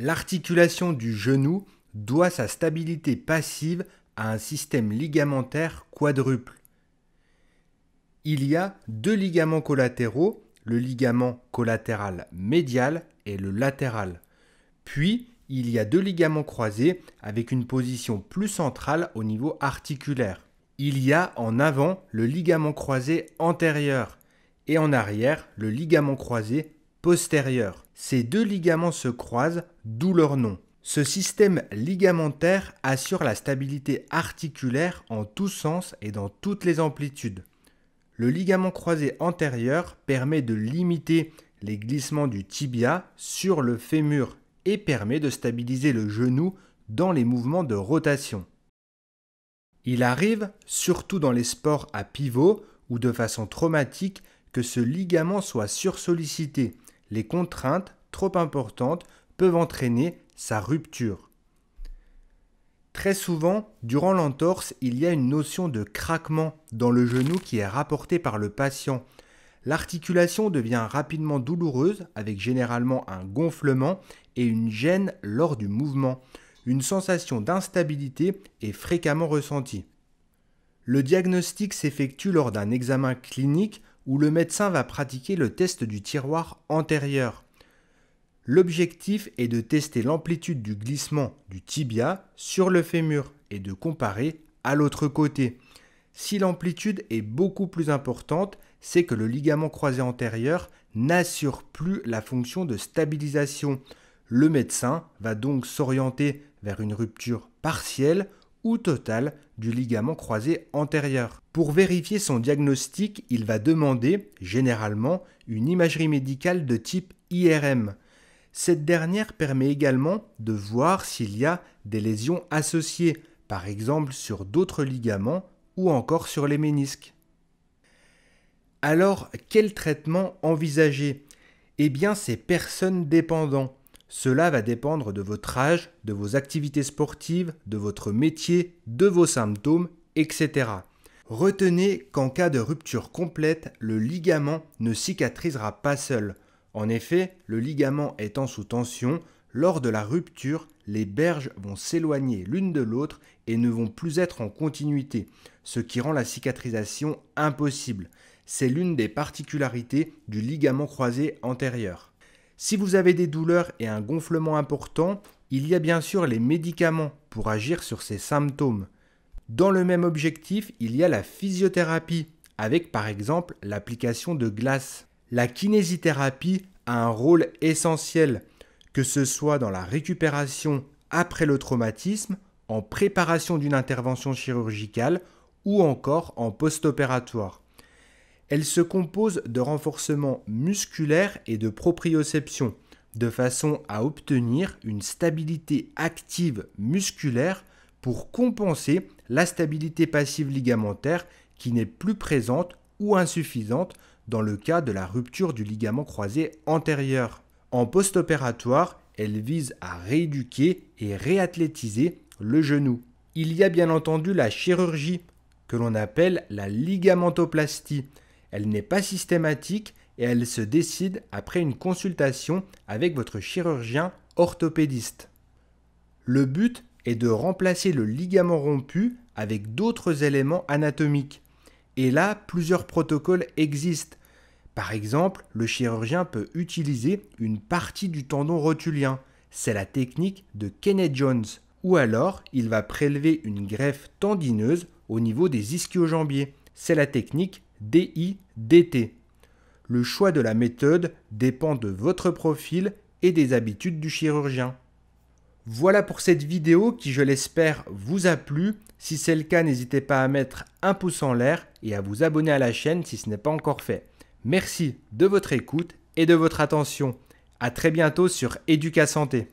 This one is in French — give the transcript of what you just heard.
L'articulation du genou doit sa stabilité passive à un système ligamentaire quadruple. Il y a deux ligaments collatéraux, le ligament collatéral médial et le latéral. Puis, il y a deux ligaments croisés avec une position plus centrale au niveau articulaire. Il y a en avant le ligament croisé antérieur et en arrière le ligament croisé Postérieur, Ces deux ligaments se croisent, d'où leur nom. Ce système ligamentaire assure la stabilité articulaire en tous sens et dans toutes les amplitudes. Le ligament croisé antérieur permet de limiter les glissements du tibia sur le fémur et permet de stabiliser le genou dans les mouvements de rotation. Il arrive, surtout dans les sports à pivot ou de façon traumatique, que ce ligament soit sursollicité, les contraintes trop importantes peuvent entraîner sa rupture. Très souvent, durant l'entorse, il y a une notion de craquement dans le genou qui est rapportée par le patient. L'articulation devient rapidement douloureuse avec généralement un gonflement et une gêne lors du mouvement. Une sensation d'instabilité est fréquemment ressentie. Le diagnostic s'effectue lors d'un examen clinique où le médecin va pratiquer le test du tiroir antérieur. L'objectif est de tester l'amplitude du glissement du tibia sur le fémur et de comparer à l'autre côté. Si l'amplitude est beaucoup plus importante, c'est que le ligament croisé antérieur n'assure plus la fonction de stabilisation. Le médecin va donc s'orienter vers une rupture partielle ou total du ligament croisé antérieur. Pour vérifier son diagnostic, il va demander, généralement, une imagerie médicale de type IRM. Cette dernière permet également de voir s'il y a des lésions associées, par exemple sur d'autres ligaments ou encore sur les ménisques. Alors, quel traitement envisager Eh bien, c'est personne dépendant. Cela va dépendre de votre âge, de vos activités sportives, de votre métier, de vos symptômes, etc. Retenez qu'en cas de rupture complète, le ligament ne cicatrisera pas seul. En effet, le ligament étant sous tension, lors de la rupture, les berges vont s'éloigner l'une de l'autre et ne vont plus être en continuité, ce qui rend la cicatrisation impossible. C'est l'une des particularités du ligament croisé antérieur. Si vous avez des douleurs et un gonflement important, il y a bien sûr les médicaments pour agir sur ces symptômes. Dans le même objectif, il y a la physiothérapie, avec par exemple l'application de glace. La kinésithérapie a un rôle essentiel, que ce soit dans la récupération après le traumatisme, en préparation d'une intervention chirurgicale ou encore en post-opératoire. Elle se compose de renforcement musculaire et de proprioception, de façon à obtenir une stabilité active musculaire pour compenser la stabilité passive ligamentaire qui n'est plus présente ou insuffisante dans le cas de la rupture du ligament croisé antérieur. En post-opératoire, elle vise à rééduquer et réathlétiser le genou. Il y a bien entendu la chirurgie, que l'on appelle la ligamentoplastie, elle n'est pas systématique et elle se décide après une consultation avec votre chirurgien orthopédiste. Le but est de remplacer le ligament rompu avec d'autres éléments anatomiques. Et là, plusieurs protocoles existent. Par exemple, le chirurgien peut utiliser une partie du tendon rotulien. C'est la technique de Kenneth Jones. Ou alors, il va prélever une greffe tendineuse au niveau des ischio C'est la technique DIDT. Le choix de la méthode dépend de votre profil et des habitudes du chirurgien. Voilà pour cette vidéo qui, je l'espère, vous a plu. Si c'est le cas, n'hésitez pas à mettre un pouce en l'air et à vous abonner à la chaîne si ce n'est pas encore fait. Merci de votre écoute et de votre attention. A très bientôt sur Educa Santé.